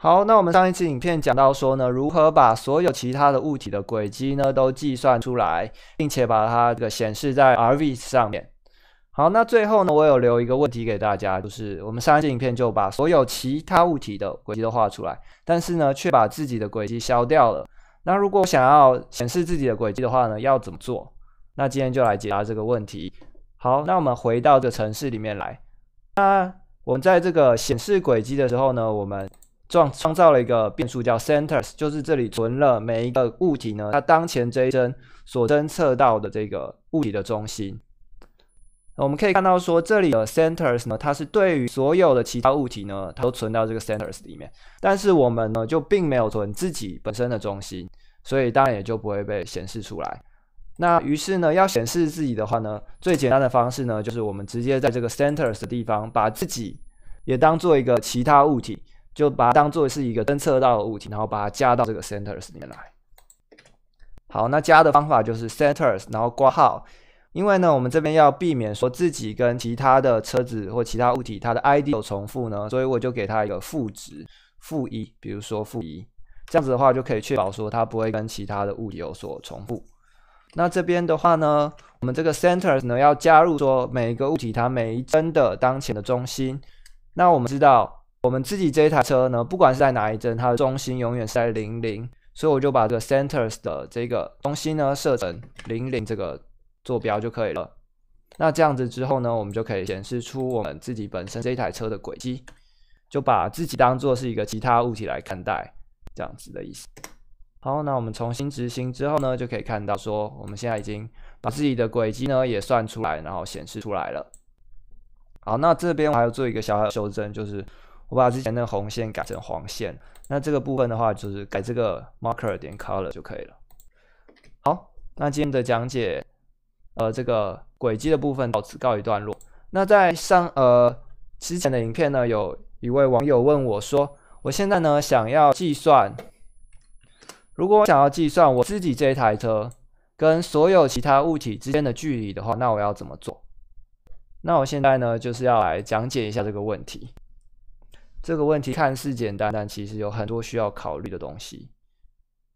好，那我们上一次影片讲到说呢，如何把所有其他的物体的轨迹呢都计算出来，并且把它这个显示在 R V 上面。好，那最后呢，我有留一个问题给大家，就是我们上一次影片就把所有其他物体的轨迹都画出来，但是呢，却把自己的轨迹消掉了。那如果想要显示自己的轨迹的话呢，要怎么做？那今天就来解答这个问题。好，那我们回到这城市里面来。那我们在这个显示轨迹的时候呢，我们创创造了一个变数叫 centers，就是这里存了每一个物体呢，它当前这一帧所侦测到的这个物体的中心。我们可以看到说，这里的 centers 呢，它是对于所有的其他物体呢，它都存到这个 centers 里面。但是我们呢，就并没有存自己本身的中心，所以当然也就不会被显示出来。那于是呢，要显示自己的话呢，最简单的方式呢，就是我们直接在这个 centers 的地方，把自己也当做一个其他物体。就把它当做是一个侦测到的物体，然后把它加到这个 centers 里面来。好，那加的方法就是 centers，然后挂号。因为呢，我们这边要避免说自己跟其他的车子或其他物体它的 ID 有重复呢，所以我就给它一个负值，负一，比如说负一，这样子的话就可以确保说它不会跟其他的物体有所重复。那这边的话呢，我们这个 centers 呢要加入说每一个物体它每一帧的当前的中心。那我们知道。我们自己这一台车呢，不管是在哪一帧，它的中心永远是在零零，所以我就把这个 centers 的这个中心呢设成零零这个坐标就可以了。那这样子之后呢，我们就可以显示出我们自己本身这一台车的轨迹，就把自己当做是一个其他物体来看待，这样子的意思。好，那我们重新执行之后呢，就可以看到说，我们现在已经把自己的轨迹呢也算出来，然后显示出来了。好，那这边我还要做一个小小的修正，就是。我把之前的红线改成黄线，那这个部分的话就是改这个 marker 点 color 就可以了。好，那今天的讲解，呃，这个轨迹的部分到此告一段落。那在上呃之前的影片呢，有一位网友问我说，我现在呢想要计算，如果我想要计算我自己这一台车跟所有其他物体之间的距离的话，那我要怎么做？那我现在呢就是要来讲解一下这个问题。这个问题看似简单，但其实有很多需要考虑的东西。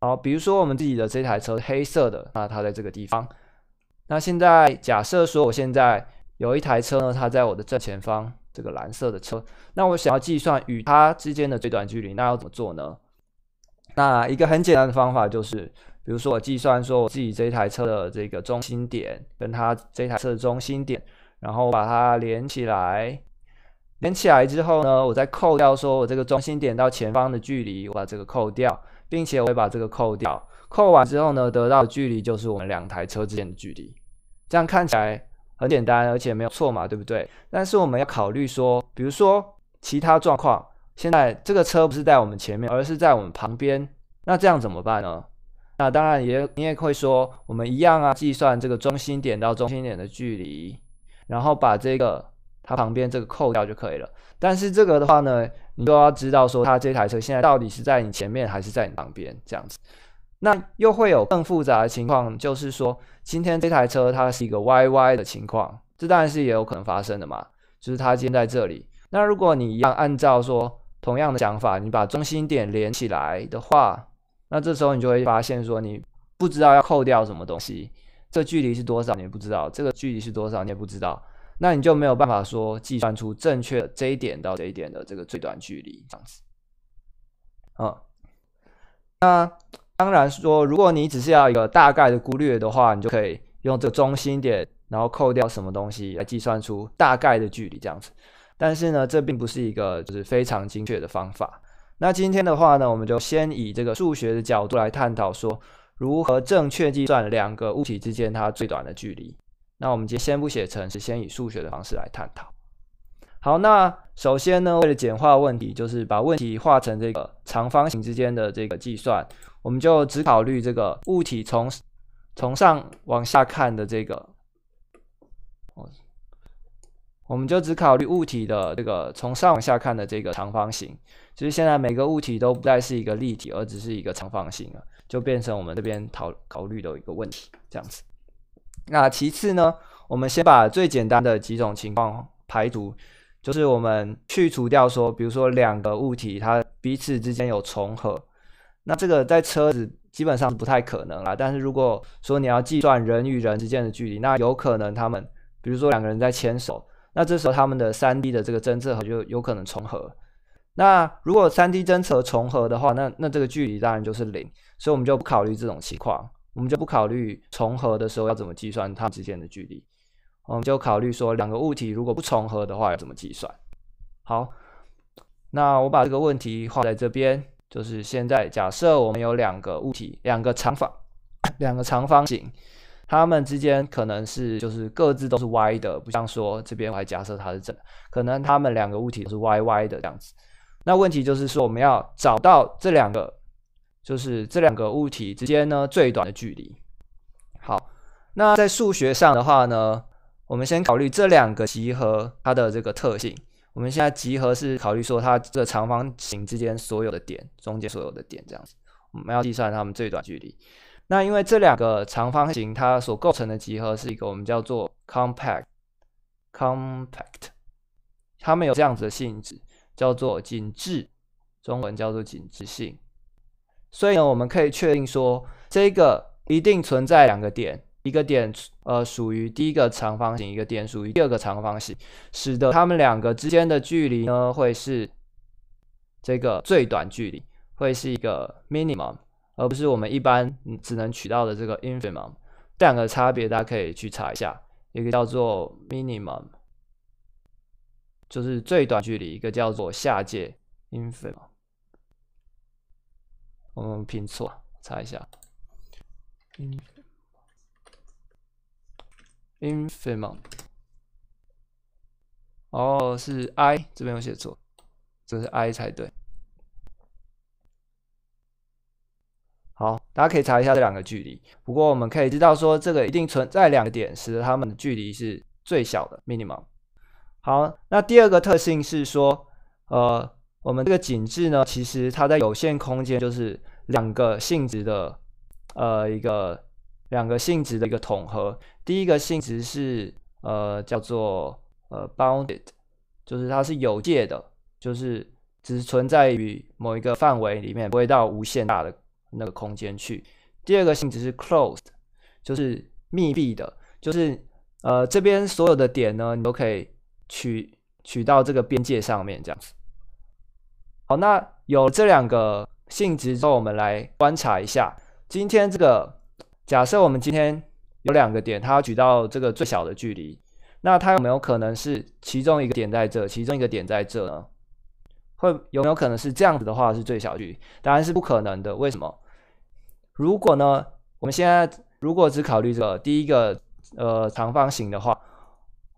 好，比如说我们自己的这台车黑色的，那它在这个地方。那现在假设说我现在有一台车呢，它在我的正前方，这个蓝色的车。那我想要计算与它之间的最短距离，那要怎么做呢？那一个很简单的方法就是，比如说我计算说我自己这台车的这个中心点跟它这台车的中心点，然后把它连起来。连起来之后呢，我再扣掉，说我这个中心点到前方的距离，我把这个扣掉，并且我会把这个扣掉。扣完之后呢，得到的距离就是我们两台车之间的距离。这样看起来很简单，而且没有错嘛，对不对？但是我们要考虑说，比如说其他状况，现在这个车不是在我们前面，而是在我们旁边，那这样怎么办呢？那当然也你也会说，我们一样啊，计算这个中心点到中心点的距离，然后把这个。它旁边这个扣掉就可以了。但是这个的话呢，你都要知道说，它这台车现在到底是在你前面还是在你旁边这样子。那又会有更复杂的情况，就是说今天这台车它是一个歪歪的情况，这当然是也有可能发生的嘛。就是它今天在这里。那如果你要按照说同样的想法，你把中心点连起来的话，那这时候你就会发现说，你不知道要扣掉什么东西，这距离是多少你也不知道，这个距离是多少你也不知道。那你就没有办法说计算出正确这一点到这一点的这个最短距离这样子。啊，那当然说，如果你只是要一个大概的估略的话，你就可以用这个中心点，然后扣掉什么东西来计算出大概的距离这样子。但是呢，这并不是一个就是非常精确的方法。那今天的话呢，我们就先以这个数学的角度来探讨说，如何正确计算两个物体之间它最短的距离。那我们先先不写成，先以数学的方式来探讨。好，那首先呢，为了简化问题，就是把问题化成这个长方形之间的这个计算，我们就只考虑这个物体从从上往下看的这个，我们就只考虑物体的这个从上往下看的这个长方形。其实现在每个物体都不再是一个立体，而只是一个长方形了，就变成我们这边讨考虑的一个问题，这样子。那其次呢，我们先把最简单的几种情况排除，就是我们去除掉说，比如说两个物体它彼此之间有重合，那这个在车子基本上是不太可能啦。但是如果说你要计算人与人之间的距离，那有可能他们，比如说两个人在牵手，那这时候他们的 3D 的这个侦测和就有可能重合。那如果 3D 侦测重合的话，那那这个距离当然就是零，所以我们就不考虑这种情况。我们就不考虑重合的时候要怎么计算它们之间的距离，我们就考虑说两个物体如果不重合的话要怎么计算。好，那我把这个问题画在这边，就是现在假设我们有两个物体，两个长方，两个长方形，它们之间可能是就是各自都是歪的，不像说这边我还假设它是正，可能它们两个物体都是歪歪的这样子。那问题就是说我们要找到这两个。就是这两个物体之间呢最短的距离。好，那在数学上的话呢，我们先考虑这两个集合它的这个特性。我们现在集合是考虑说它这长方形之间所有的点，中间所有的点这样子，我们要计算它们最短距离。那因为这两个长方形它所构成的集合是一个我们叫做 compact，compact，它们有这样子的性质叫做紧致，中文叫做紧致性。所以呢，我们可以确定说，这个一定存在两个点，一个点呃属于第一个长方形，一个点属于第二个长方形，使得它们两个之间的距离呢，会是这个最短距离，会是一个 minimum，而不是我们一般只能取到的这个 infimum。这两个差别大家可以去查一下，一个叫做 minimum，就是最短距离，一个叫做下界 infimum。我们拼错，查一下。嗯 i n f i m u s 哦，是 i 这边有写错，这是 i 才对。好，大家可以查一下这两个距离。不过我们可以知道说，这个一定存在两个点，使得它们的距离是最小的 minimum。好，那第二个特性是说，呃。我们这个紧致呢，其实它在有限空间，就是两个性质的，呃，一个两个性质的一个统合。第一个性质是呃叫做呃 bounded，就是它是有界的，就是只存在于某一个范围里面，不会到无限大的那个空间去。第二个性质是 closed，就是密闭的，就是呃这边所有的点呢，你都可以取取到这个边界上面这样子。好，那有这两个性质之后，我们来观察一下。今天这个假设，我们今天有两个点，它举到这个最小的距离，那它有没有可能是其中一个点在这，其中一个点在这呢？会有没有可能是这样子的话是最小距离？当然是不可能的。为什么？如果呢，我们现在如果只考虑这个第一个呃长方形的话。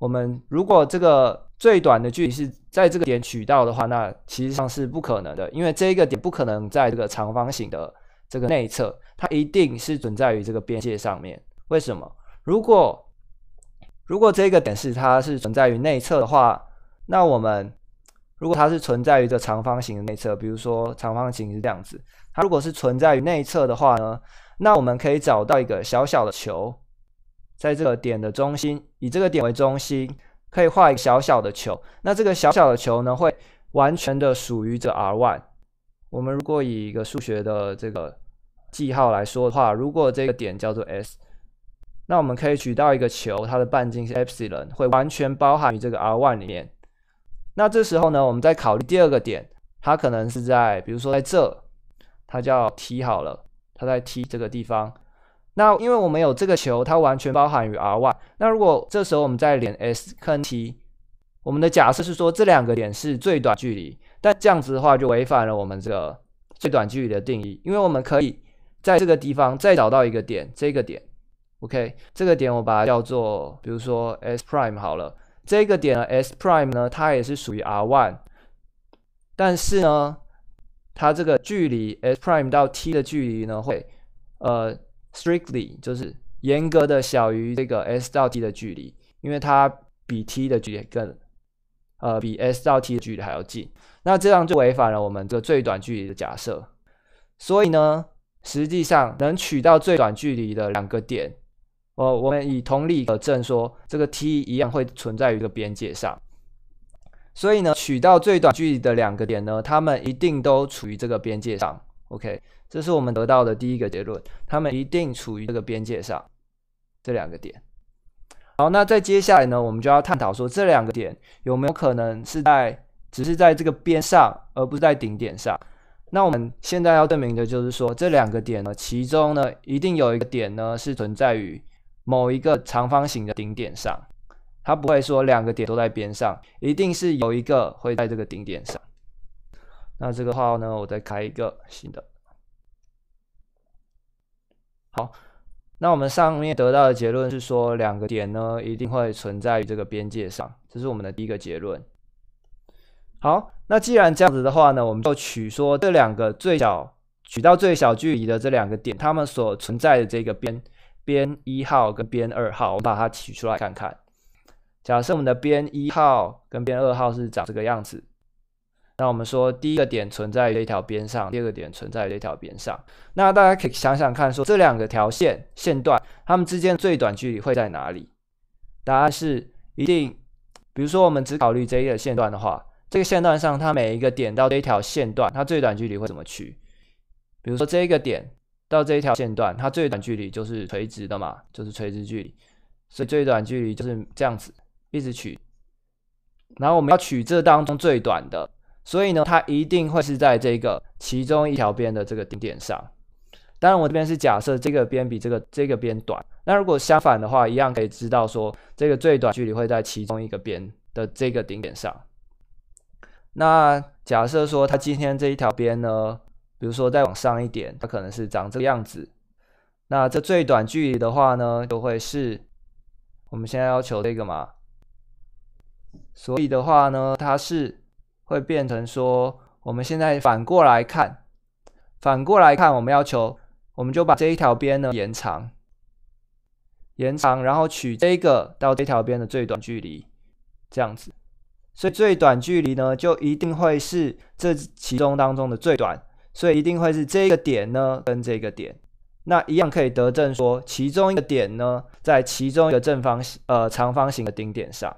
我们如果这个最短的距离是在这个点取到的话，那其实上是不可能的，因为这一个点不可能在这个长方形的这个内侧，它一定是存在于这个边界上面。为什么？如果如果这个点是它是存在于内侧的话，那我们如果它是存在于这长方形的内侧，比如说长方形是这样子，它如果是存在于内侧的话呢，那我们可以找到一个小小的球。在这个点的中心，以这个点为中心，可以画一个小小的球。那这个小小的球呢，会完全的属于这 r one。我们如果以一个数学的这个记号来说的话，如果这个点叫做 s，那我们可以取到一个球，它的半径是 epsilon，会完全包含于这个 r one 里面。那这时候呢，我们再考虑第二个点，它可能是在，比如说在这，它叫 t 好了，它在 t 这个地方。那因为我们有这个球，它完全包含于 R one。那如果这时候我们再连 S 跟 T，我们的假设是说这两个点是最短距离，但这样子的话就违反了我们这个最短距离的定义，因为我们可以在这个地方再找到一个点，这个点，OK，这个点我把它叫做，比如说 S prime 好了，这个点呢 S prime 呢，它也是属于 R one，但是呢，它这个距离 S prime 到 T 的距离呢会，呃。Strictly 就是严格的小于这个 S 到 T 的距离，因为它比 T 的距离更，呃，比 S 到 T 的距离还要近。那这样就违反了我们这个最短距离的假设。所以呢，实际上能取到最短距离的两个点，哦，我们以同理可证说，这个 T 一样会存在于个边界上。所以呢，取到最短距离的两个点呢，它们一定都处于这个边界上。OK，这是我们得到的第一个结论，它们一定处于这个边界上，这两个点。好，那在接下来呢，我们就要探讨说这两个点有没有可能是在只是在这个边上，而不是在顶点上。那我们现在要证明的就是说这两个点呢，其中呢一定有一个点呢是存在于某一个长方形的顶点上，它不会说两个点都在边上，一定是有一个会在这个顶点上。那这个号呢，我再开一个新的。好，那我们上面得到的结论是说，两个点呢一定会存在于这个边界上，这是我们的第一个结论。好，那既然这样子的话呢，我们就取说这两个最小取到最小距离的这两个点，它们所存在的这个边边一号跟边二号，我们把它取出来看看。假设我们的边一号跟边二号是长这个样子。那我们说，第一个点存在这条边上，第二个点存在这条边上。那大家可以想想看，说这两个条线线段，它们之间最短距离会在哪里？答案是一定。比如说我们只考虑这一个线段的话，这个线段上它每一个点到这一条线段，它最短距离会怎么取？比如说这一个点到这一条线段，它最短距离就是垂直的嘛，就是垂直距离。所以最短距离就是这样子，一直取。然后我们要取这当中最短的。所以呢，它一定会是在这个其中一条边的这个顶点上。当然，我这边是假设这个边比这个这个边短。那如果相反的话，一样可以知道说，这个最短距离会在其中一个边的这个顶点上。那假设说它今天这一条边呢，比如说再往上一点，它可能是长这个样子。那这最短距离的话呢，就会是我们现在要求这个嘛。所以的话呢，它是。会变成说，我们现在反过来看，反过来看，我们要求，我们就把这一条边呢延长，延长，然后取这个到这条边的最短距离，这样子，所以最短距离呢，就一定会是这其中当中的最短，所以一定会是这个点呢跟这个点，那一样可以得证说，其中一个点呢在其中一个正方形呃长方形的顶点上，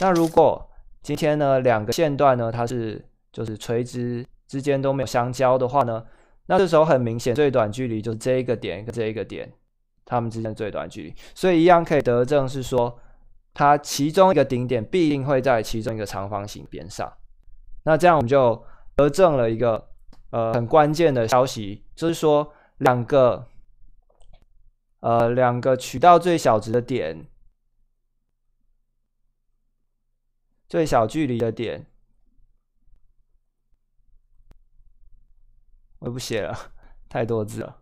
那如果。今天呢，两个线段呢，它是就是垂直之间都没有相交的话呢，那这时候很明显最短距离就是这一个点跟这一个点它们之间的最短距离，所以一样可以得证是说，它其中一个顶点必定会在其中一个长方形边上，那这样我们就得证了一个呃很关键的消息，就是说两个呃两个取到最小值的点。最小距离的点，我也不写了，太多字了。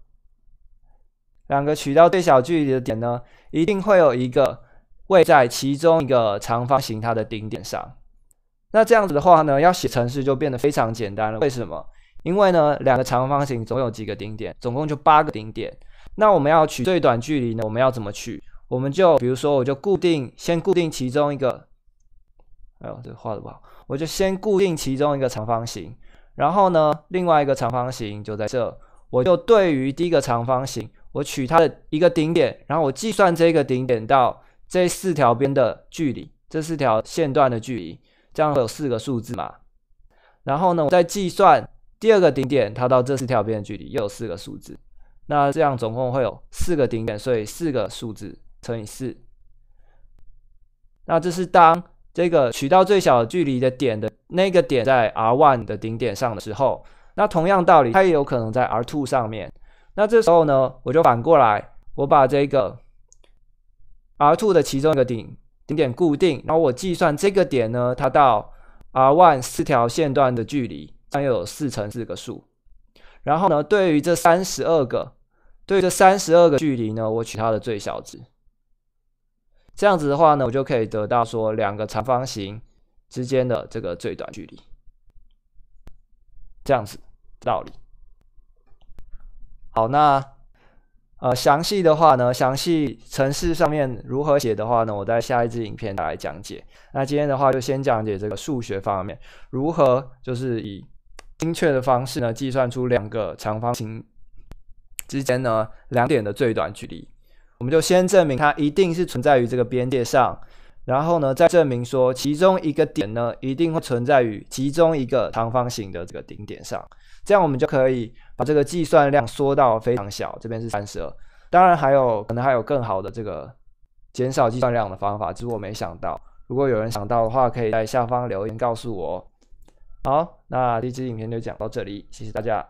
两个取到最小距离的点呢，一定会有一个位在其中一个长方形它的顶点上。那这样子的话呢，要写程式就变得非常简单了。为什么？因为呢，两个长方形总有几个顶点，总共就八个顶点。那我们要取最短距离呢，我们要怎么取？我们就比如说，我就固定先固定其中一个。哎呦，这画的不好。我就先固定其中一个长方形，然后呢，另外一个长方形就在这。我就对于第一个长方形，我取它的一个顶点，然后我计算这个顶点到这四条边的距离，这四条线段的距离，这样有四个数字嘛？然后呢，我再计算第二个顶点它到这四条边的距离，又有四个数字。那这样总共会有四个顶点，所以四个数字乘以四。那这是当。这个取到最小距离的点的那个点在 r one 的顶点上的时候，那同样道理，它也有可能在 r two 上面。那这时候呢，我就反过来，我把这个 r two 的其中一个顶顶点固定，然后我计算这个点呢，它到 r one 四条线段的距离，又有四乘四个数。然后呢，对于这三十二个，对于这三十二个距离呢，我取它的最小值。这样子的话呢，我就可以得到说两个长方形之间的这个最短距离。这样子道理。好，那呃详细的话呢，详细程式上面如何写的话呢，我在下一支影片来讲解。那今天的话就先讲解这个数学方面如何就是以精确的方式呢，计算出两个长方形之间呢两点的最短距离。我们就先证明它一定是存在于这个边界上，然后呢，再证明说其中一个点呢一定会存在于其中一个长方形的这个顶点上，这样我们就可以把这个计算量缩到非常小，这边是三十二，当然还有可能还有更好的这个减少计算量的方法，只是我没想到，如果有人想到的话，可以在下方留言告诉我。好，那这支影片就讲到这里，谢谢大家。